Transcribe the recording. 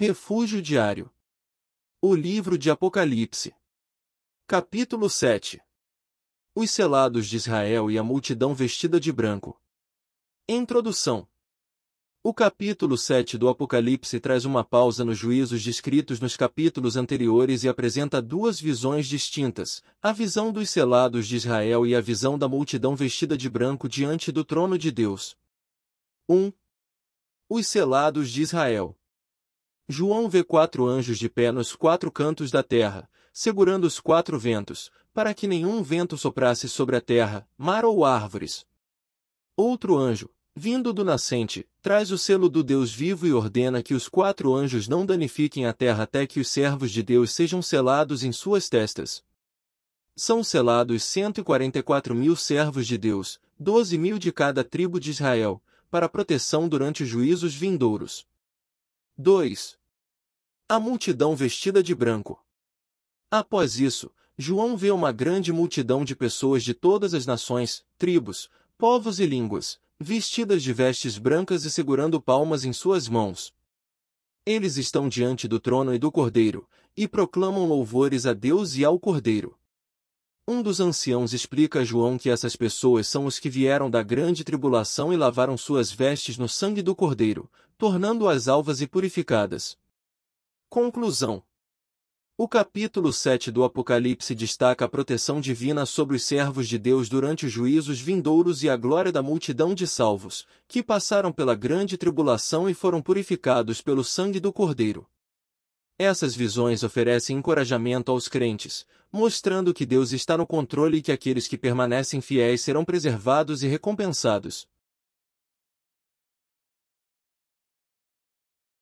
Refúgio diário. O livro de Apocalipse. Capítulo 7. Os selados de Israel e a multidão vestida de branco. Introdução. O capítulo 7 do Apocalipse traz uma pausa nos juízos descritos nos capítulos anteriores e apresenta duas visões distintas: a visão dos selados de Israel e a visão da multidão vestida de branco diante do trono de Deus. 1. Os selados de Israel. João vê quatro anjos de pé nos quatro cantos da terra, segurando os quatro ventos, para que nenhum vento soprasse sobre a terra, mar ou árvores. Outro anjo, vindo do nascente, traz o selo do Deus vivo e ordena que os quatro anjos não danifiquem a terra até que os servos de Deus sejam selados em suas testas. São selados 144 mil servos de Deus, 12 mil de cada tribo de Israel, para proteção durante os juízos vindouros. 2 a multidão vestida de branco. Após isso, João vê uma grande multidão de pessoas de todas as nações, tribos, povos e línguas, vestidas de vestes brancas e segurando palmas em suas mãos. Eles estão diante do trono e do cordeiro, e proclamam louvores a Deus e ao cordeiro. Um dos anciãos explica a João que essas pessoas são os que vieram da grande tribulação e lavaram suas vestes no sangue do cordeiro, tornando-as alvas e purificadas. Conclusão o capítulo 7 do Apocalipse destaca a proteção divina sobre os servos de Deus durante os juízos vindouros e a glória da multidão de salvos, que passaram pela grande tribulação e foram purificados pelo sangue do Cordeiro. Essas visões oferecem encorajamento aos crentes, mostrando que Deus está no controle e que aqueles que permanecem fiéis serão preservados e recompensados,